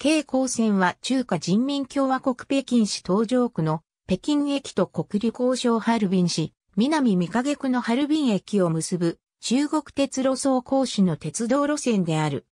京光線は中華人民共和国北京市東城区の北京駅と国立交渉ハルビン市、南三影区のハルビン駅を結ぶ中国鉄路総行市の鉄道路線である。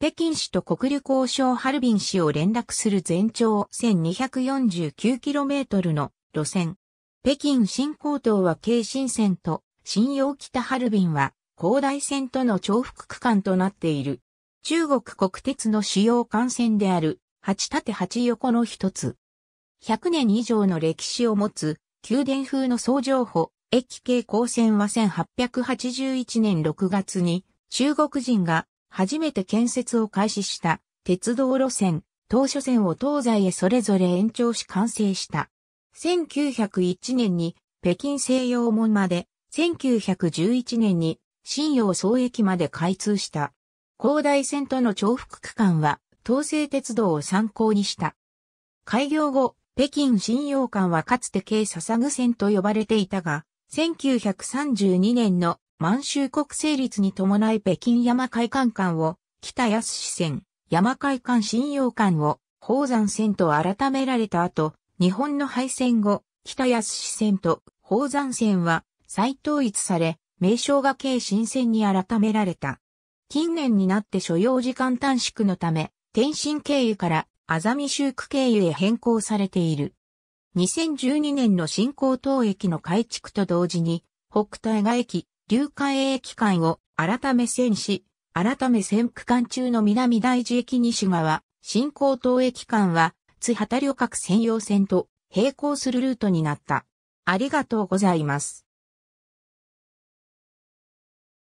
北京市と国立交渉ハルビン市を連絡する全長 1249km の路線。北京新高等は京新線と新陽北ハルビンは高台線との重複区間となっている。中国国鉄の主要幹線である、8縦8横の一つ。100年以上の歴史を持つ、宮殿風の総情報、駅系高線は1881年6月に、中国人が初めて建設を開始した鉄道路線、当初線を東西へそれぞれ延長し完成した。1901年に北京西洋門まで、1911年に新洋総駅まで開通した。広大線との重複区間は東西鉄道を参考にした。開業後、北京新洋館はかつて京笹具線と呼ばれていたが、1932年の満州国成立に伴い北京山海館館を北安市線、山海館新洋館を宝山線と改められた後、日本の敗戦後、北安市線と宝山線は再統一され、名称が京新線に改められた。近年になって所要時間短縮のため、天津経由からアザミシ経由へ変更されている。2012年の新高等駅の改築と同時に、北大河駅、流海駅間を改め線し、改め線区間中の南大寺駅西側、新高等駅間は、津畑旅客専用線と並行するルートになった。ありがとうございます。